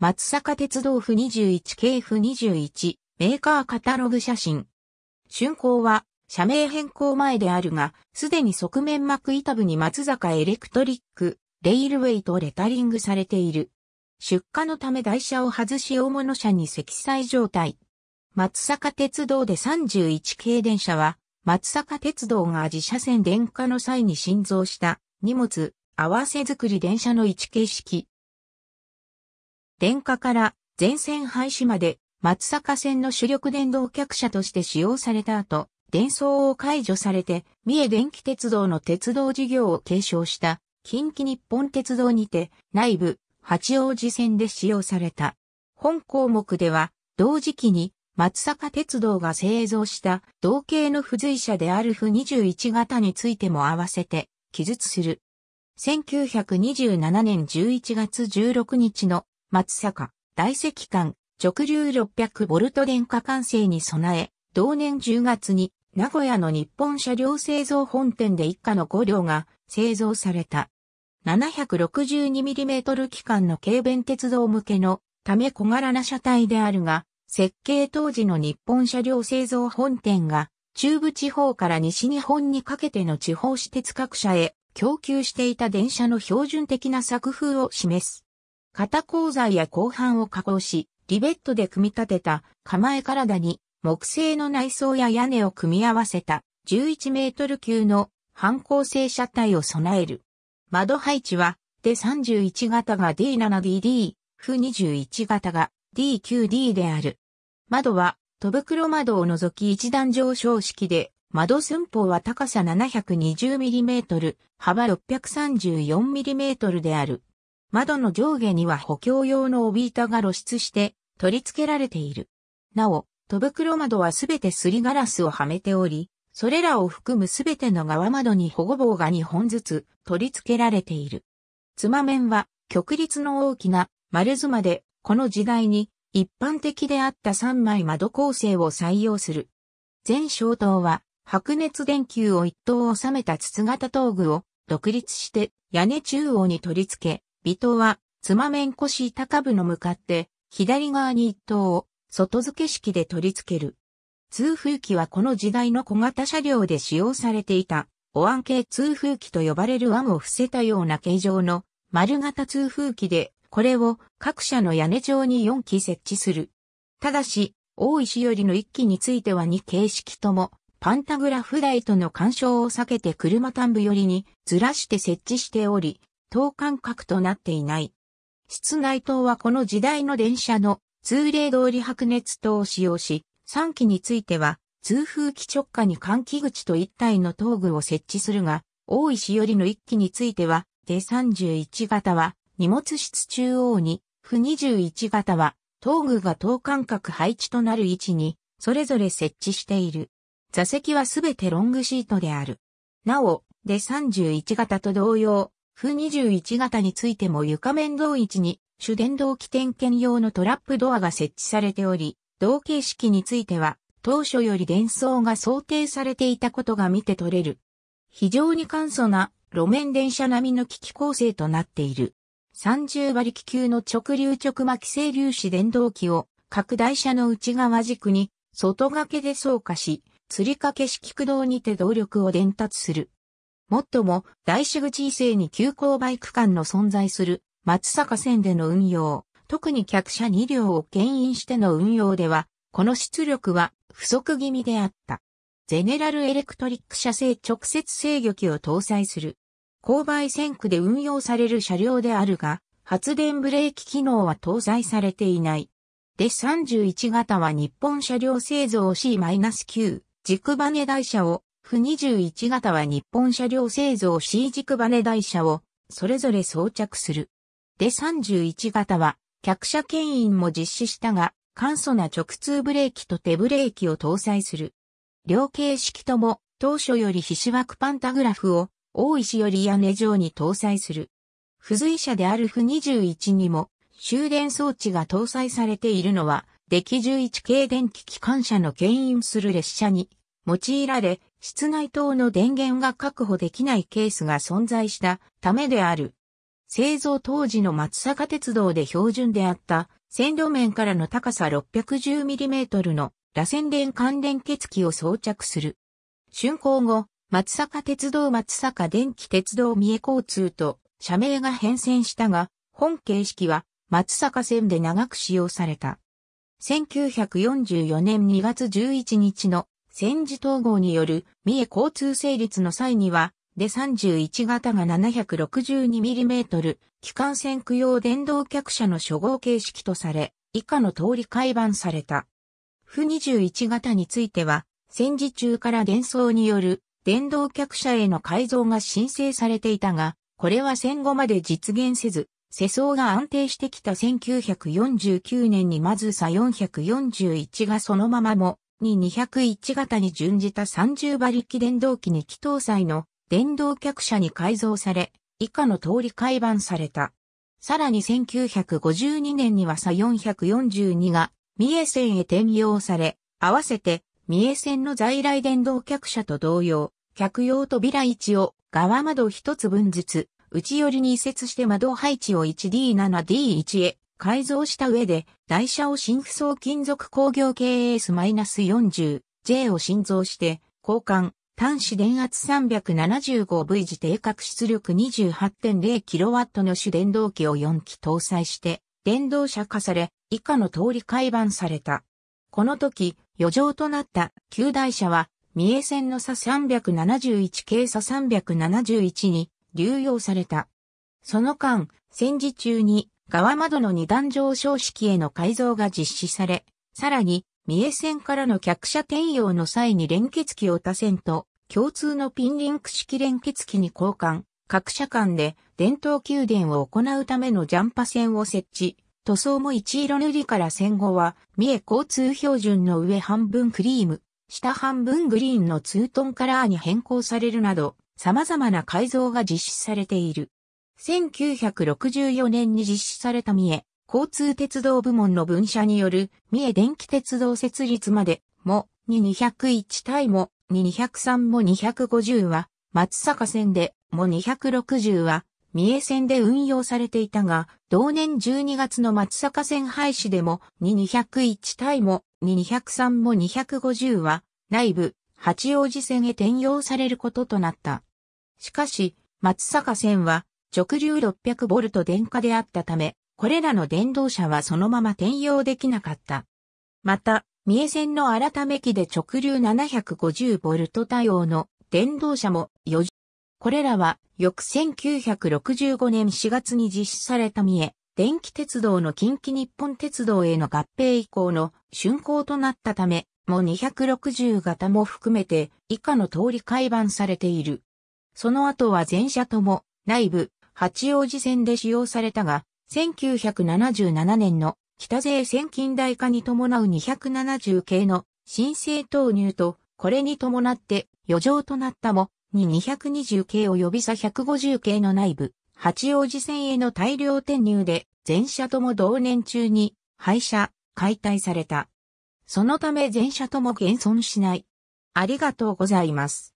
松坂鉄道府21系府21メーカーカタログ写真。竣工は社名変更前であるが、すでに側面膜板部に松坂エレクトリック、レイルウェイとレタリングされている。出荷のため台車を外し大物車に積載状態。松坂鉄道で31系電車は、松坂鉄道が自社線電化の際に新造した荷物合わせ作り電車の1形式電化から全線廃止まで松阪線の主力電動客車として使用された後、電装を解除されて、三重電気鉄道の鉄道事業を継承した近畿日本鉄道にて内部八王子線で使用された。本項目では同時期に松阪鉄道が製造した同系の付随車である f 21型についても合わせて記述する。1927年11月16日の松坂、大石間、直流600ボルト電化完成に備え、同年10月に名古屋の日本車両製造本店で一家の5両が製造された。762mm 機関の軽便鉄道向けのため小柄な車体であるが、設計当時の日本車両製造本店が中部地方から西日本にかけての地方私鉄各社へ供給していた電車の標準的な作風を示す。肩鋼材や鋼板を加工し、リベットで組み立てた構え体に木製の内装や屋根を組み合わせた11メートル級の反抗性車体を備える。窓配置は、で31型が D7DD、負21型が D9D である。窓は、戸袋窓を除き一段上昇式で、窓寸法は高さ 720mm、幅 634mm である。窓の上下には補強用の帯板が露出して取り付けられている。なお、戸袋窓はすべてすりガラスをはめており、それらを含むすべての側窓に保護棒が2本ずつ取り付けられている。つま面は極立の大きな丸妻で、この時代に一般的であった3枚窓構成を採用する。全小灯は白熱電球を1灯収めた筒型灯具を独立して屋根中央に取り付け、尾藤は、妻面腰高部の向かって、左側に一頭を、外付け式で取り付ける。通風機はこの時代の小型車両で使用されていた、お椀系通風機と呼ばれる湾を伏せたような形状の丸型通風機で、これを各社の屋根上に4機設置する。ただし、大石よりの1機については2形式とも、パンタグラフ台との干渉を避けて車単部寄りにずらして設置しており、等間隔となっていない。室内灯はこの時代の電車の通例通り白熱灯を使用し、3機については通風機直下に換気口と1体の灯具を設置するが、大石よりの1機については、で31型は荷物室中央に、負21型は灯具が等間隔配置となる位置に、それぞれ設置している。座席はすべてロングシートである。なお、で31型と同様、F21 型についても床面同一に主電動起点検用のトラップドアが設置されており、同形式については当初より電装が想定されていたことが見て取れる。非常に簡素な路面電車並みの機器構成となっている。30馬力級の直流直巻整粒子電動機を各台車の内側軸に外掛けで走過し、吊り掛け式駆動にて動力を伝達する。もっとも、大主口以西に急勾配区間の存在する松坂線での運用、特に客車2両を牽引しての運用では、この出力は不足気味であった。ゼネラルエレクトリック車製直接制御機を搭載する。勾配線区で運用される車両であるが、発電ブレーキ機能は搭載されていない。で31型は日本車両製造 C-9、軸バネ台車をふ21型は日本車両製造 C 軸バネ台車をそれぞれ装着する。で31型は客車牽引も実施したが簡素な直通ブレーキと手ブレーキを搭載する。両形式とも当初より非枠パンタグラフを大石より屋根上に搭載する。付随車である F21 にも終電装置が搭載されているのは、デキ11系電気機関車の牽引する列車に用いられ、室内灯の電源が確保できないケースが存在したためである。製造当時の松坂鉄道で標準であった線路面からの高さ 610mm の螺旋電関連結機を装着する。竣工後、松坂鉄道松坂電気鉄道三重交通と社名が変遷したが、本形式は松坂線で長く使用された。1944年2月11日の戦時統合による三重交通成立の際には、で31型が 762mm、機関線区用電動客車の初号形式とされ、以下の通り改版された。不21型については、戦時中から伝送による電動客車への改造が申請されていたが、これは戦後まで実現せず、世相が安定してきた1949年にまずさ441がそのままも、に201型に準じた30馬力電動機に気搭載の電動客車に改造され、以下の通り改版された。さらに1952年には差442が三重線へ転用され、合わせて三重線の在来電動客車と同様、客用扉1を側窓1つ分ずつ、内寄りに移設して窓配置を 1D7D1 へ、改造した上で、台車を新不装金属工業系 AS-40J を新造して、交換、端子電圧 375V 時定格出力 28.0kW の主電動機を4機搭載して、電動車化され、以下の通り改版された。この時、余剰となった旧台車は、三重線の差371 k 差371に流用された。その間、戦時中に側窓の二段上昇式への改造が実施され、さらに、三重線からの客車転用の際に連結機を他線と共通のピンリンク式連結機に交換、各車間で伝統給電を行うためのジャンパ線を設置、塗装も一色塗りから戦後は、三重交通標準の上半分クリーム、下半分グリーンのツートンカラーに変更されるなど、様々な改造が実施されている。1964年に実施された三重交通鉄道部門の分社による三重電気鉄道設立までも2201対も2203も250は松坂線でも260は三重線で運用されていたが、同年12月の松坂線廃止でも2201対も2203も250は内部八王子線へ転用されることとなった。しかし、松坂線は直流6 0 0ト電化であったため、これらの電動車はそのまま転用できなかった。また、三重線の改め機で直流7 5 0ト対応の電動車も4これらは翌1965年4月に実施された三重電気鉄道の近畿日本鉄道への合併以降の竣工となったため、も260型も含めて以下の通り改版されている。その後は全車とも内部、八王子線で使用されたが、1977年の北税線近代化に伴う270系の申請投入と、これに伴って余剰となったも、に220系及び差150系の内部、八王子線への大量転入で、全車とも同年中に廃車、解体された。そのため全車とも現存しない。ありがとうございます。